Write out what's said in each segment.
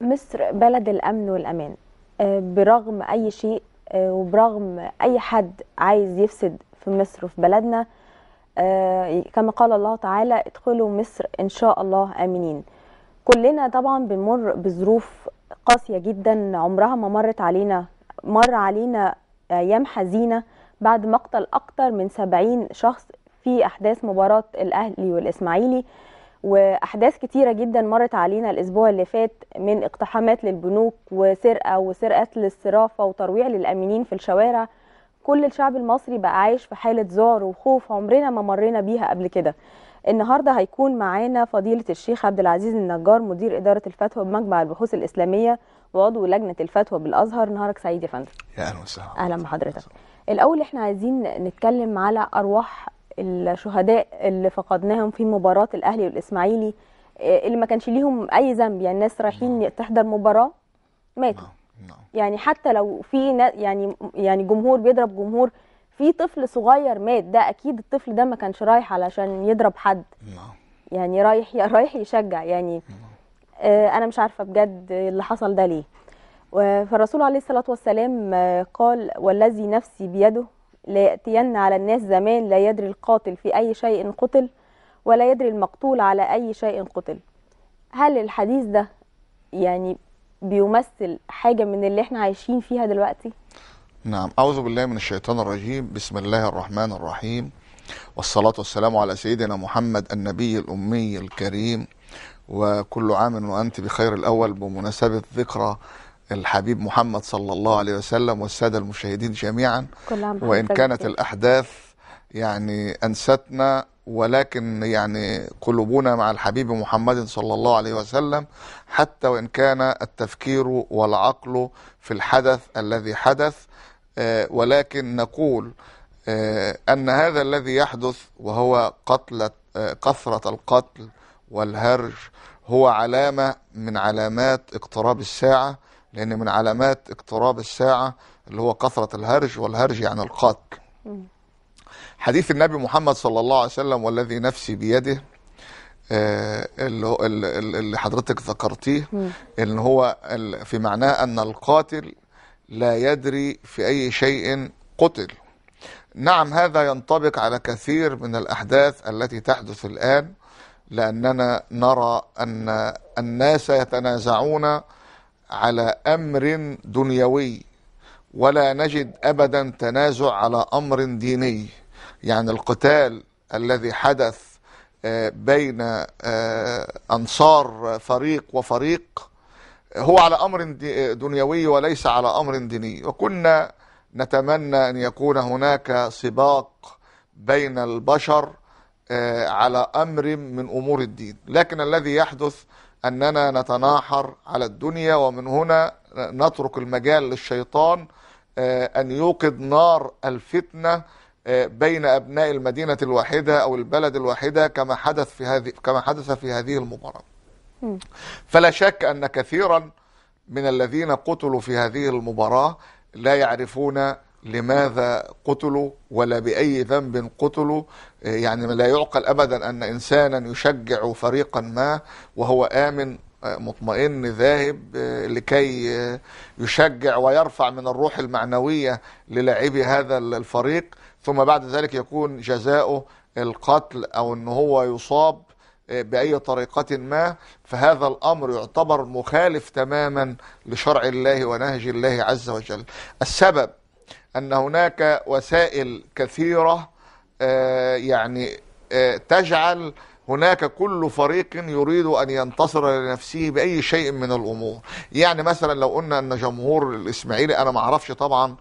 مصر بلد الامن والامان آه، برغم اي شيء آه، وبرغم اي حد عايز يفسد في مصر وفي بلدنا آه، كما قال الله تعالى ادخلوا مصر ان شاء الله امنين كلنا طبعا بنمر بظروف قاسيه جدا عمرها ما مرت علينا مر علينا ايام حزينه بعد مقتل اكتر من 70 شخص في احداث مباراه الاهلي والاسماعيلي واحداث كتيره جدا مرت علينا الاسبوع اللي فات من اقتحامات للبنوك وسرقه وسرقه للصرافه وترويع للامينين في الشوارع كل الشعب المصري بقى عايش في حاله ذعر وخوف عمرنا ما مرينا بيها قبل كده النهارده هيكون معانا فضيله الشيخ عبد العزيز النجار مدير اداره الفتوى بمجمع البحوث الاسلاميه وعضو لجنه الفتوى بالازهر نهارك سعيد يا فندم يا اهلا وسهلا اهلا بحضرتك الاول احنا عايزين نتكلم على ارواح الشهداء اللي فقدناهم في مباراه الاهلي والاسماعيلي آه، اللي ما كانش ليهم اي ذنب يعني الناس رايحين نعم. تحضر مباراه ماتوا نعم، نعم. يعني حتى لو في يعني يعني جمهور بيضرب جمهور في طفل صغير مات ده اكيد الطفل ده ما كانش رايح علشان يضرب حد يعني رايح رايح يشجع يعني آه، انا مش عارفه بجد اللي حصل ده ليه فالرسول عليه الصلاه والسلام آه، قال والذي نفسي بيده ليأتين على الناس زمان لا يدري القاتل في أي شيء قتل ولا يدري المقتول على أي شيء قتل هل الحديث ده يعني بيمثل حاجة من اللي احنا عايشين فيها دلوقتي؟ نعم أعوذ بالله من الشيطان الرجيم بسم الله الرحمن الرحيم والصلاة والسلام على سيدنا محمد النبي الأمي الكريم وكل عام وأنت بخير الأول بمناسبة ذكرى الحبيب محمد صلى الله عليه وسلم والسادة المشاهدين جميعا وإن كانت الأحداث يعني أنستنا ولكن يعني قلوبنا مع الحبيب محمد صلى الله عليه وسلم حتى وإن كان التفكير والعقل في الحدث الذي حدث آه، ولكن نقول آه، أن هذا الذي يحدث وهو قتلة آه، كثرة القتل والهرج هو علامة من علامات اقتراب الساعة لأن من علامات اقتراب الساعة اللي هو كثرة الهرج والهرج يعني القاك حديث النبي محمد صلى الله عليه وسلم والذي نفسي بيده آه، اللي, اللي حضرتك ذكرتيه ان هو في معناه ان القاتل لا يدري في اي شيء قتل نعم هذا ينطبق على كثير من الاحداث التي تحدث الان لاننا نرى ان الناس يتنازعون على امر دنيوي ولا نجد ابدا تنازع على امر ديني يعني القتال الذي حدث آه، بين آه، انصار فريق وفريق هو على امر دنيوي وليس على امر ديني وكنا نتمنى ان يكون هناك سباق بين البشر آه، على امر من امور الدين لكن الذي يحدث أننا نتناحر على الدنيا ومن هنا نترك المجال للشيطان آه، أن يوقد نار الفتنة آه، بين أبناء المدينة الواحدة أو البلد الواحدة كما حدث في هذه كما حدث في هذه المباراة. فلا شك أن كثيرا من الذين قتلوا في هذه المباراة لا يعرفون لماذا قتلوا ولا بأي ذنب قتلوا آه، يعني لا يعقل أبدا أن إنسانا يشجع فريقا ما وهو آمن آه، مطمئن ذاهب آه، لكي يشجع ويرفع من الروح المعنوية للاعبي هذا الفريق ثم بعد ذلك يكون جزاؤه القتل أو أنه هو يصاب بأي طريقة ما فهذا الأمر يعتبر مخالف تماما لشرع الله ونهج الله عز وجل السبب أن هناك وسائل كثيرة آه، يعني آه، تجعل هناك كل فريق يريد أن ينتصر لنفسه بأي شيء من الأمور يعني مثلا لو قلنا أن جمهور الإسماعيلي أنا ما أعرفش طبعا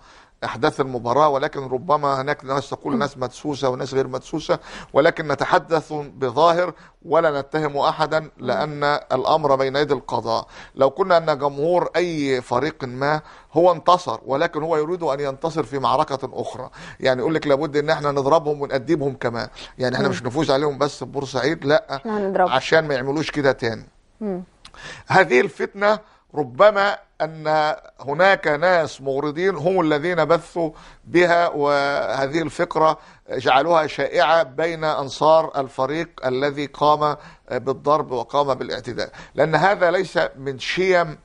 أحداث المباراة ولكن ربما هناك ناس تقول نعم. ناس مدسوسة وناس غير مدسوسة ولكن نتحدث بظاهر ولا نتهم أحدا نعم. لأن الأمر بين يدي القضاء لو كنا أن جمهور أي فريق ما هو انتصر ولكن هو يريد أن ينتصر في معركة أخرى يعني يقول لك لابد أن احنا نضربهم ونأدبهم كمان يعني احنا نعم. مش نفوز عليهم بس بورسعيد لا عشان ما يعملوش كده تاني هذه الفتنة ربما أن هناك ناس مغرضين هم الذين بثوا بها وهذه الفكرة جعلوها شائعة بين أنصار الفريق الذي قام بالضرب وقام بالاعتداء لأن هذا ليس من شيم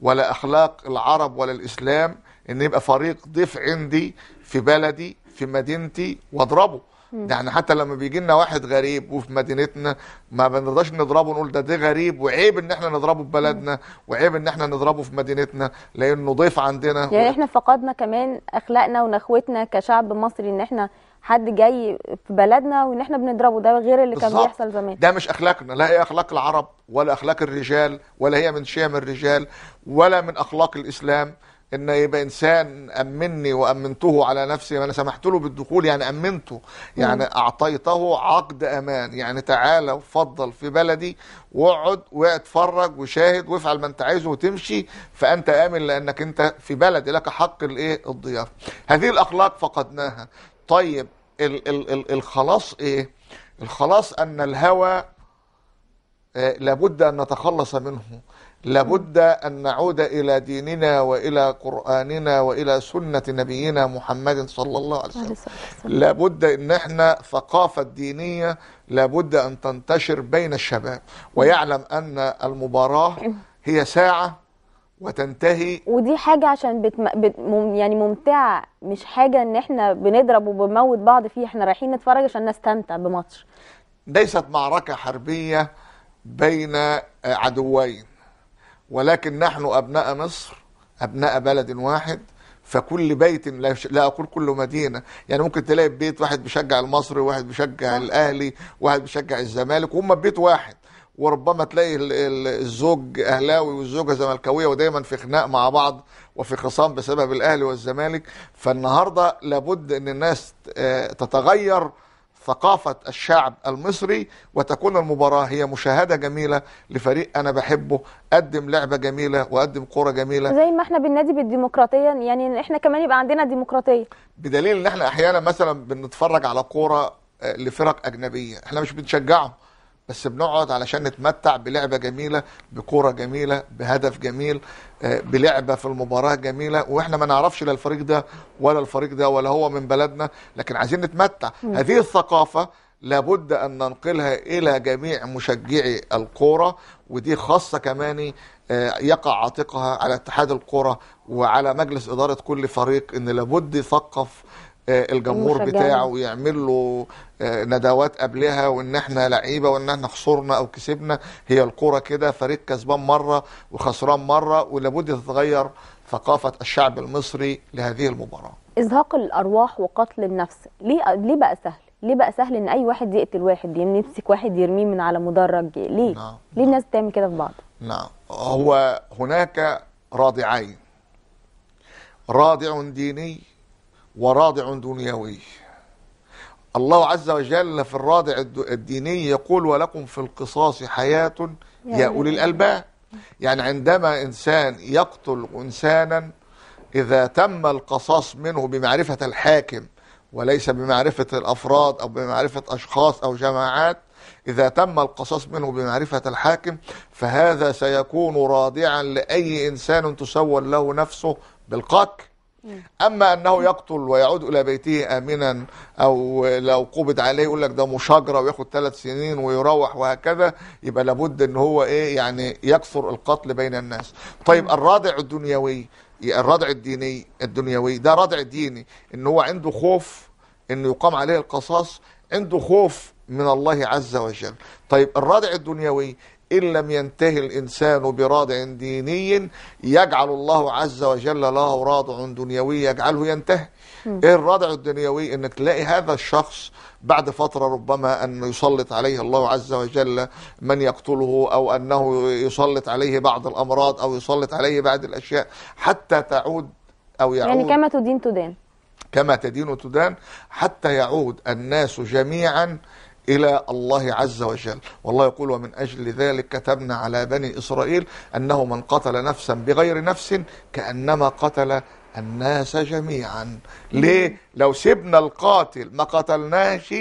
ولا أخلاق العرب ولا الإسلام أن يبقى فريق ضيف عندي في بلدي في مدينتي واضربه يعني حتى لما بيجي لنا واحد غريب وفي مدينتنا ما بنرضاش نضربه نقول ده ده غريب وعيب ان احنا نضربه في بلدنا وعيب ان احنا نضربه في مدينتنا لانه ضيف عندنا يعني احنا فقدنا كمان اخلاقنا ونخوتنا كشعب مصري ان احنا حد جاي في بلدنا وان احنا بنضربه ده غير اللي كان بيحصل زمان ده مش اخلاقنا لا هي اخلاق العرب ولا اخلاق الرجال ولا هي من شيم الرجال ولا من اخلاق الاسلام ان يبقى انسان امني وامنته على نفسي وانا سمحت له بالدخول يعني امنته يعني مم. اعطيته عقد امان يعني تعالى وفضل في بلدي واقعد واتفرج وشاهد وافعل ما انت عايزه وتمشي فانت امن لانك انت في بلدي لك حق الايه الضيافه هذه الاخلاق فقدناها طيب ال ال ال الخلاص ايه الخلاص ان الهوى آه، لابد أن نتخلص منه لابد أن نعود إلى ديننا وإلى قرآننا وإلى سنة نبينا محمد صلى الله عليه وسلم لابد أن احنا ثقافة دينية لابد أن تنتشر بين الشباب ويعلم أن المباراة هي ساعة وتنتهي ودي حاجة عشان بتم... بت... مم... يعني ممتعة مش حاجة ان احنا بنضرب وبنموت بعض فيه احنا رايحين نتفرج عشان نستمتع بماتش ليست معركة حربية بين عدوين ولكن نحن أبناء مصر أبناء بلد واحد فكل بيت لا اقول كل مدينه يعني ممكن تلاقي بيت واحد بيشجع المصري واحد بيشجع آه. الاهلي واحد بيشجع الزمالك وهم بيت واحد وربما تلاقي الزوج اهلاوي والزوجه زملكاويه ودايما في خناق مع بعض وفي خصام بسبب الاهلي والزمالك فالنهارده لابد ان الناس آه، تتغير ثقافة الشعب المصري وتكون المباراة هي مشاهدة جميلة لفريق أنا بحبه قدم لعبة جميلة وقدم كرة جميلة زي ما احنا بالنادي بالديمقراطية يعني احنا كمان يبقى عندنا ديمقراطية بدليل ان احنا احيانا مثلا بنتفرج على كورة آه، لفرق أجنبية احنا مش بنشجعهم بس بنقعد علشان نتمتع بلعبه جميله بكوره جميله بهدف جميل آه، بلعبه في المباراه جميله واحنا ما نعرفش لا الفريق ده ولا الفريق ده ولا هو من بلدنا لكن عايزين نتمتع هذه الثقافه لابد ان ننقلها الى جميع مشجعي الكوره ودي خاصه كمان آه، يقع عاتقها على اتحاد الكوره وعلى مجلس اداره كل فريق ان لابد يثقف آه، الجمهور بتاعه ويعمل له آه، ندوات قبلها وان احنا لعيبه وان احنا خسرنا او كسبنا هي الكوره كده فريق كسبان مره وخسران مره ولابد تتغير ثقافه الشعب المصري لهذه المباراه. ازهاق الارواح وقتل النفس ليه ليه بقى سهل؟ ليه بقى سهل ان اي واحد يقتل واحد يمسك واحد يرميه من على مدرج ليه؟ نعم. ليه الناس بتعمل كده في بعض؟ نعم هو هناك راضعين راضع ديني وراضع دنيوي الله عز وجل في الرادع الديني يقول ولكم في القصاص حياة يا يعني أولي الألباب يعني عندما إنسان يقتل إنسانا إذا تم القصاص منه بمعرفة الحاكم وليس بمعرفة الأفراد أو بمعرفة أشخاص أو جماعات إذا تم القصاص منه بمعرفة الحاكم فهذا سيكون رادعا لأي إنسان تسول له نفسه بالقتل أما أنه يقتل ويعود إلى بيته آمنا أو لو قبض عليه يقول لك ده مشاجرة وياخد ثلاث سنين ويروح وهكذا يبقى لابد أن هو إيه يعني يكثر القتل بين الناس طيب الرادع الدنيوي الردع الديني الدنيوي ده ردع ديني ان هو عنده خوف انه يقام عليه القصاص عنده خوف من الله عز وجل طيب الردع الدنيوي إن لم ينتهي الإنسان برادع ديني يجعل الله عز وجل له رادع دنيوي يجعله ينتهي إيه الرادع الدنيوي إنك تلاقي هذا الشخص بعد فترة ربما أن يسلط عليه الله عز وجل من يقتله أو أنه يسلط عليه بعض الأمراض أو يسلط عليه بعض الأشياء حتى تعود أو يعود يعني كما تدين تدان كما تدين تدان حتى يعود الناس جميعا إلى الله عز وجل والله يقول ومن أجل ذلك كتبنا على بني إسرائيل أنه من قتل نفسا بغير نفس كأنما قتل الناس جميعا ليه لو سبنا القاتل ما قتلناش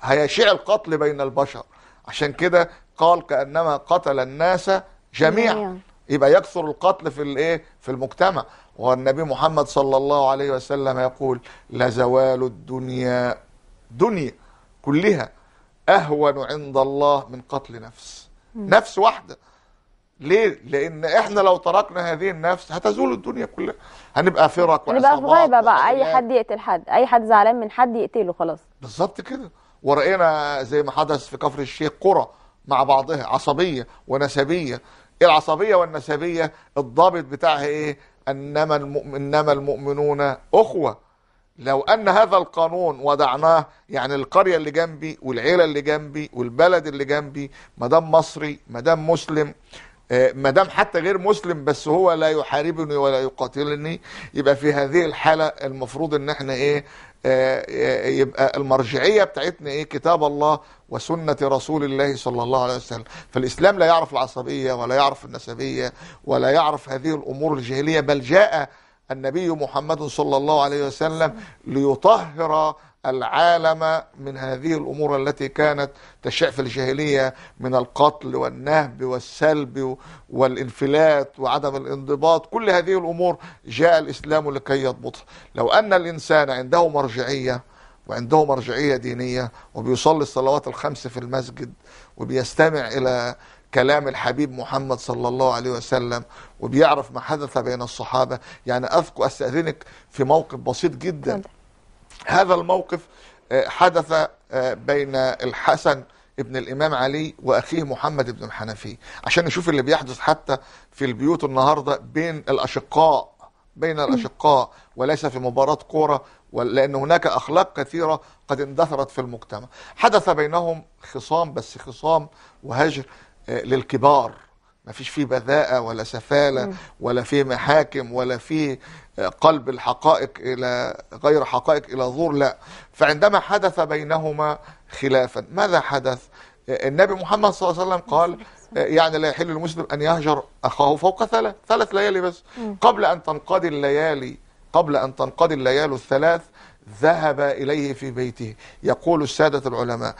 هيشع القتل بين البشر عشان كده قال كأنما قتل الناس جميعا يبقى يكثر القتل في الايه في المجتمع والنبي محمد صلى الله عليه وسلم يقول لزوال الدنيا دنيا كلها أهون عند الله من قتل نفس نفس واحدة ليه؟ لأن إحنا لو تركنا هذه النفس هتزول الدنيا كلها هنبقى فرق وعصابات هنبقى في غايبة بقى أي حد يقتل حد أي حد زعلان من حد يقتله خلاص بالظبط كده ورأينا زي ما حدث في كفر الشيخ قرى مع بعضها عصبية ونسبية العصبية والنسبية الضابط بتاعها إيه؟ انما المؤمن انما المؤمنون اخوه لو أن هذا القانون وضعناه يعني القرية اللي جنبي والعيلة اللي جنبي والبلد اللي جنبي ما دام مصري ما دام مسلم آه، ما دام حتى غير مسلم بس هو لا يحاربني ولا يقاتلني يبقى في هذه الحالة المفروض ان احنا ايه آه، آه، يبقى المرجعية بتاعتنا ايه كتاب الله وسنة رسول الله صلى الله عليه وسلم فالإسلام لا يعرف العصبية ولا يعرف النسبية ولا يعرف هذه الأمور الجاهلية بل جاء النبي محمد صلى الله عليه وسلم ليطهر العالم من هذه الأمور التي كانت تشع في الجاهلية من القتل والنهب والسلب والانفلات وعدم الانضباط كل هذه الأمور جاء الإسلام لكي يضبطها لو أن الإنسان عنده مرجعية وعنده مرجعية دينية وبيصلي الصلوات الخمس في المسجد وبيستمع إلى كلام الحبيب محمد صلى الله عليه وسلم وبيعرف ما حدث بين الصحابة يعني أذكر أستأذنك في موقف بسيط جدا هذا الموقف آه، حدث آه، بين الحسن ابن الإمام علي وأخيه محمد ابن الحنفي عشان نشوف اللي بيحدث حتى في البيوت النهاردة بين الأشقاء بين الأشقاء وليس في مباراة كورة لأن هناك أخلاق كثيرة قد اندثرت في المجتمع حدث بينهم خصام بس خصام وهجر آه، للكبار ما فيش فيه بذاءة ولا سفالة ولا فيه محاكم ولا فيه آه، قلب الحقائق إلى غير حقائق إلى ظهور لا فعندما حدث بينهما خلافا ماذا حدث آه، النبي محمد صلى الله عليه وسلم قال يعني لا يحل المسلم أن يهجر أخاه فوق ثلاث ثلاث ليالي بس قبل أن تنقضي الليالي قبل أن تنقضي الليالي الثلاث ذهب إليه في بيته يقول السادة العلماء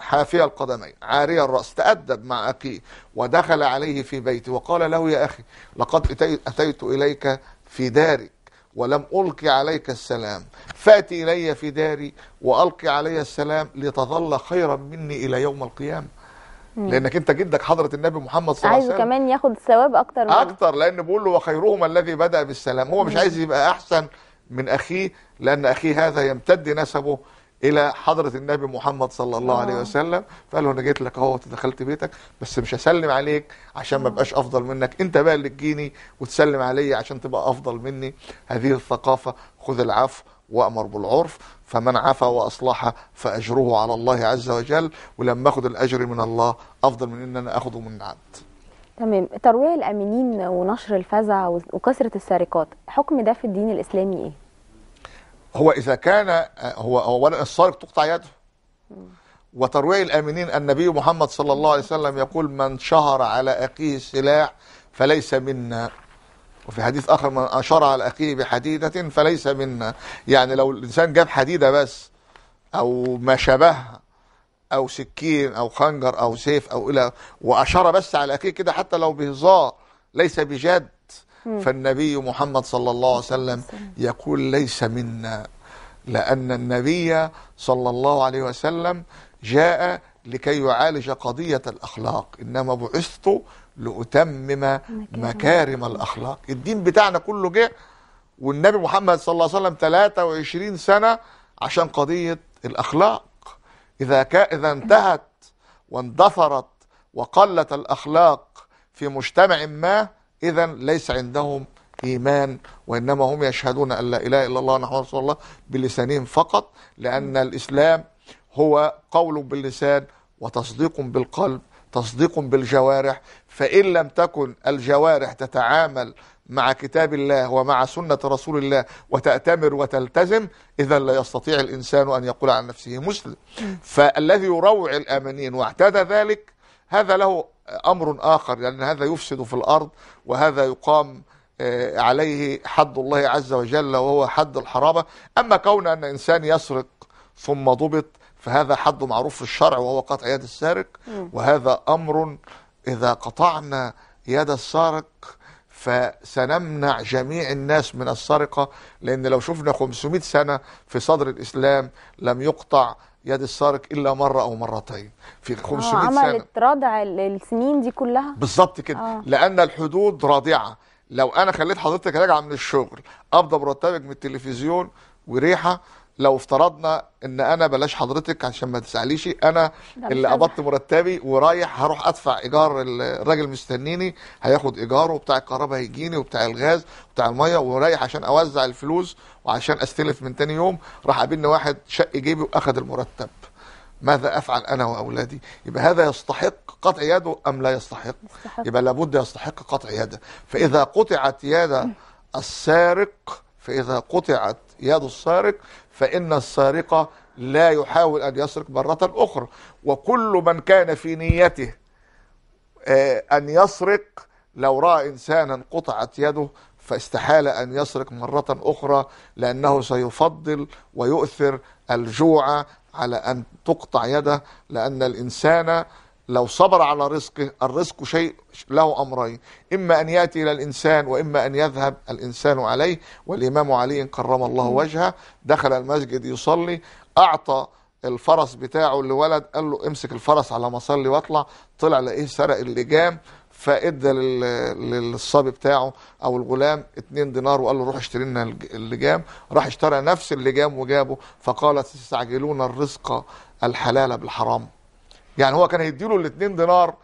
حافي القدمين عاري الرأس تأدب مع أخيه ودخل عليه في بيته وقال له يا أخي لقد أتيت إليك في دارك ولم ألقي عليك السلام فات إلي في داري وألقي علي السلام لتظل خيرا مني إلى يوم القيامة لانك انت جدك حضره النبي محمد صلى الله عليه وسلم عايزه كمان ياخد الثواب اكتر منه اكتر لان بيقول له وخيرهما الذي بدا بالسلام هو مش عايز يبقى احسن من أخيه لأن أخيه هذا يمتد نسبه إلى حضرة النبي محمد صلى الله عليه آه. وسلم فقال له أنا جيت لك أهو دخلت بيتك بس مش هسلم عليك عشان ما آه. بقاش أفضل منك أنت بقى اللي تجيني وتسلم عليا عشان تبقى أفضل مني هذه الثقافة خذ العفو وأمر بالعرف فمن عفا وأصلح فأجره على الله عز وجل ولما أخذ الأجر من الله أفضل من أن أنا أخذه من عبد تمام ترويع الامنين ونشر الفزع وكثره السرقات حكم ده في الدين الاسلامي ايه هو اذا كان آه، هو اولا السارق تقطع يده وترويع الامنين النبي محمد صلى الله عليه وسلم يقول من شهر على اخيه سلاح فليس منا وفي حديث اخر من اشار على اخيه بحديده فليس منا يعني لو الانسان جاب حديده بس او ما شابهها او سكين او خنجر او سيف او الى واشار بس على اخيه كده حتى لو بهزار ليس بجد فالنبي محمد صلى الله عليه وسلم يقول ليس منا لأن النبي صلى الله عليه وسلم جاء لكي يعالج قضية الأخلاق إنما بعثت لأتمم مكارم الأخلاق الدين بتاعنا كله جه والنبي محمد صلى الله عليه وسلم 23 سنة عشان قضية الأخلاق إذا, إذا انتهت واندثرت وقلت الأخلاق في مجتمع ما إذا ليس عندهم إيمان وإنما هم يشهدون أن لا إله إلا الله ونحن رسول الله بلسانهم فقط لأن الإسلام هو قول باللسان وتصديق بالقلب تصديق بالجوارح فإن لم تكن الجوارح تتعامل مع كتاب الله ومع سنة رسول الله وتأتمر وتلتزم إذا لا يستطيع الإنسان أن يقول عن نفسه مسلم فالذي يروع الآمنين واعتاد ذلك هذا له أمر آخر لأن يعني هذا يفسد في الأرض وهذا يقام آه، عليه حد الله عز وجل وهو حد الحرابة أما كون أن إنسان يسرق ثم ضبط فهذا حد معروف في الشرع وهو قطع يد السارق وهذا أمر إذا قطعنا يد السارق فسنمنع جميع الناس من السرقة لأن لو شفنا 500 سنة في صدر الإسلام لم يقطع يد السارق الا مره او مرتين في 500 آه، سنه عملت ردع السنين دي كلها بالظبط كده آه. لان الحدود رادعه لو انا خليت حضرتك راجعه من الشغل قبضه مرتبك من التلفزيون وريحه لو افترضنا ان انا بلاش حضرتك عشان ما تساليش انا اللي قبضت مرتبي ورايح هروح ادفع ايجار الراجل مستنيني هياخد ايجاره وبتاع الكهرباء هيجيني وبتاع الغاز وبتاع الميه ورايح عشان اوزع الفلوس وعشان استلف من تاني يوم راح قابلني واحد شق جيبي واخد المرتب ماذا افعل انا واولادي يبقى هذا يستحق قطع يده ام لا يستحق, يستحق. يبقى لابد يستحق قطع يده فاذا قطعت يد السارق فاذا قطعت يد السارق فإن السارق لا يحاول أن يسرق مرة أخرى وكل من كان في نيته آه، أن يسرق لو رأى إنسانا قطعت يده فاستحال أن يسرق مرة أخرى لأنه سيفضل ويؤثر الجوع على أن تقطع يده لأن الإنسان لو صبر على رزقه الرزق شيء له أمرين إما أن يأتي إلى الإنسان وإما أن يذهب الإنسان عليه والإمام علي كرم الله وجهه دخل المسجد يصلي أعطى الفرس بتاعه لولد قال له امسك الفرس على مصلي واطلع طلع لقيه سرق اللجام فادى للصبي بتاعه او الغلام 2 دينار وقال له روح اشتري لنا اللجام راح اشترى نفس اللجام وجابه فقالت تستعجلون الرزق الحلال بالحرام يعني هو كان هيديله الاثنين دينار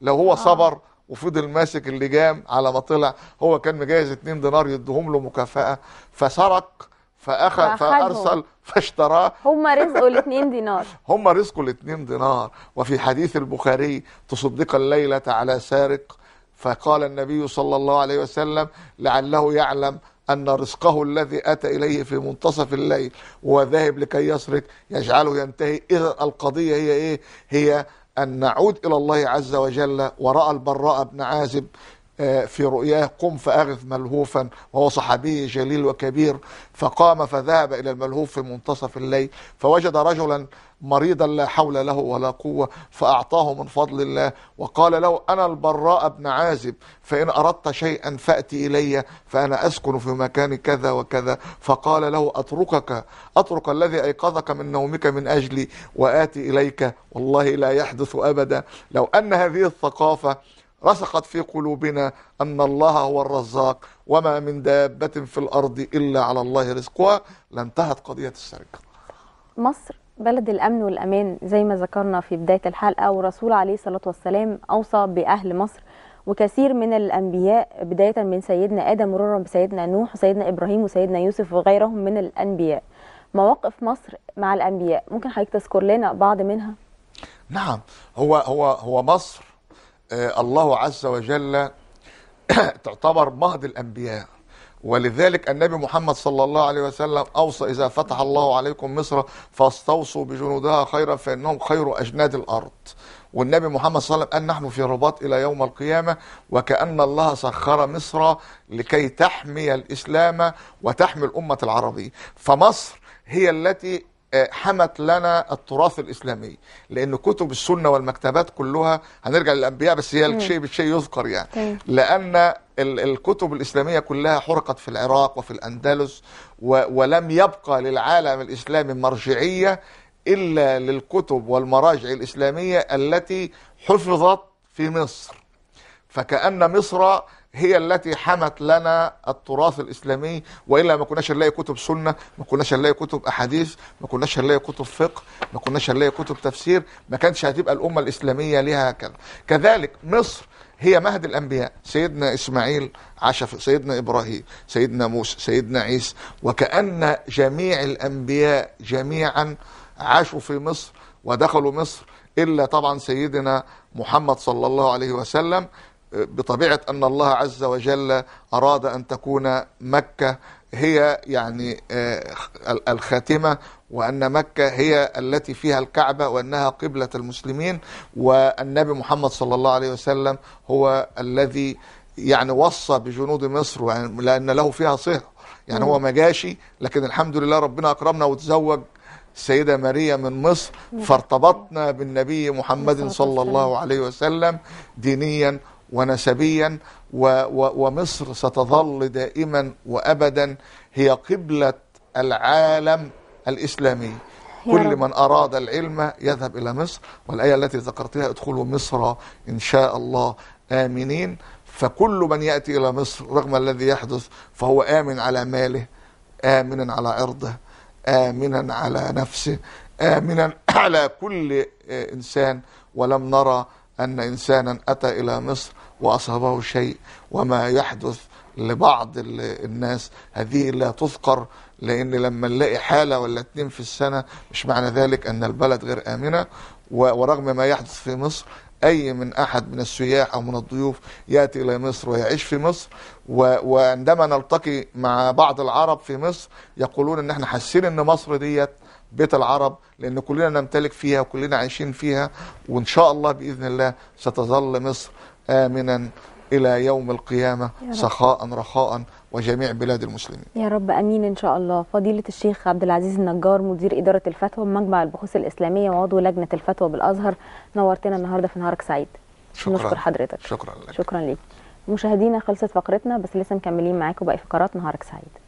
لو هو آه. صبر وفضل ماسك اللجام على ما طلع هو كان مجهز 2 دينار يديهم له مكافأة فسرق فأخذ فأرسل فاشتراه هم رزقه الاثنين دينار هم رزقه الاثنين دينار وفي حديث البخاري تصدق الليلة على سارق فقال النبي صلى الله عليه وسلم لعله يعلم أن رزقه الذي أتى إليه في منتصف الليل وذاهب لكي يسرق يجعله ينتهي إذا القضية هي إيه هي أن نعود إلى الله عز وجل ورأى البراء بن عازب آه، في رؤياه قم فأغث ملهوفا وهو صحابي جليل وكبير فقام فذهب إلى الملهوف في منتصف الليل فوجد رجلا مريضا لا حول له ولا قوة فأعطاه من فضل الله وقال له أنا البراء بن عازب فإن أردت شيئا فأتي إلي فأنا أسكن في مكان كذا وكذا فقال له أتركك أترك الذي أيقظك من نومك من أجلي وآتي إليك والله لا يحدث أبدا لو أن هذه الثقافة رسخت في قلوبنا أن الله هو الرزاق وما من دابة في الأرض إلا على الله رزقها لانتهت قضية السرقة مصر بلد الأمن والأمان زي ما ذكرنا في بداية الحلقة والرسول عليه الصلاة والسلام أوصى بأهل مصر وكثير من الأنبياء بداية من سيدنا آدم مرورا بسيدنا نوح وسيدنا إبراهيم وسيدنا يوسف وغيرهم من الأنبياء مواقف مصر مع الأنبياء ممكن حضرتك تذكر لنا بعض منها؟ نعم هو هو هو مصر آه، الله عز وجل تعتبر مهد الأنبياء ولذلك النبي محمد صلى الله عليه وسلم أوصى إذا فتح الله عليكم مصر فاستوصوا بجنودها خيرا فإنهم خير أجناد الأرض والنبي محمد صلى الله عليه وسلم قال نحن في رباط إلى يوم القيامة وكأن الله سخر مصر لكي تحمي الإسلام وتحمي الأمة العربية فمصر هي التي آه، حمت لنا التراث الاسلامي لان كتب السنه والمكتبات كلها هنرجع للانبياء بس هي الشيء بالشيء يذكر يعني طيب. لان الكتب الاسلاميه كلها حرقت في العراق وفي الاندلس ولم يبقى للعالم الاسلامي مرجعيه الا للكتب والمراجع الاسلاميه التي حفظت في مصر فكان مصر هي التي حمت لنا التراث الاسلامي والا ما كناش نلاقي كتب سنه ما كناش نلاقي كتب احاديث ما كناش نلاقي كتب فقه ما كناش نلاقي كتب تفسير ما كانتش هتبقى الامه الاسلاميه ليها كذا كذلك مصر هي مهد الانبياء سيدنا اسماعيل عاش في سيدنا ابراهيم سيدنا موسى سيدنا عيسى وكان جميع الانبياء جميعا عاشوا في مصر ودخلوا مصر الا طبعا سيدنا محمد صلى الله عليه وسلم بطبيعة أن الله عز وجل أراد أن تكون مكة هي يعني آه، الخاتمة وأن مكة هي التي فيها الكعبة وأنها قبلة المسلمين والنبي محمد صلى الله عليه وسلم هو الذي يعني وصى بجنود مصر لأن له فيها صهر يعني هو ما جاشي لكن الحمد لله ربنا أكرمنا وتزوج السيدة ماريا من مصر فارتبطنا بالنبي محمد صلى الله عليه وسلم دينيا ونسبيا ومصر ستظل دائما وابدا هي قبله العالم الاسلامي كل من أراد العلم يذهب إلى مصر والآية التي ذكرتها ادخلوا مصر إن شاء الله آمنين فكل من يأتي إلى مصر رغم الذي يحدث فهو آمن على ماله آمنا على عرضه آمنا على نفسه آمنا على كل إنسان ولم نرى أن إنسانا أتى إلى مصر وأصابه شيء وما يحدث لبعض الناس هذه لا تذكر لأن لما نلاقي حالة ولا اتنين في السنة مش معنى ذلك أن البلد غير آمنة ورغم ما يحدث في مصر أي من أحد من السياح أو من الضيوف يأتي إلى مصر ويعيش في مصر وعندما نلتقي مع بعض العرب في مصر يقولون أن احنا حاسين أن مصر ديت بيت العرب لأن كلنا نمتلك فيها وكلنا عايشين فيها وإن شاء الله بإذن الله ستظل مصر آمنا إلى يوم القيامة سخاء رخاء وجميع بلاد المسلمين يا رب أمين إن شاء الله فضيلة الشيخ عبد العزيز النجار مدير إدارة الفتوى بمجمع البحوث الإسلامية وعضو لجنة الفتوى بالأزهر نورتنا النهاردة في نهارك سعيد شكرا نشكر حضرتك شكرا لك شكرا لك مشاهدينا خلصت فقرتنا بس لسه مكملين معاكم باقي فقرات نهارك سعيد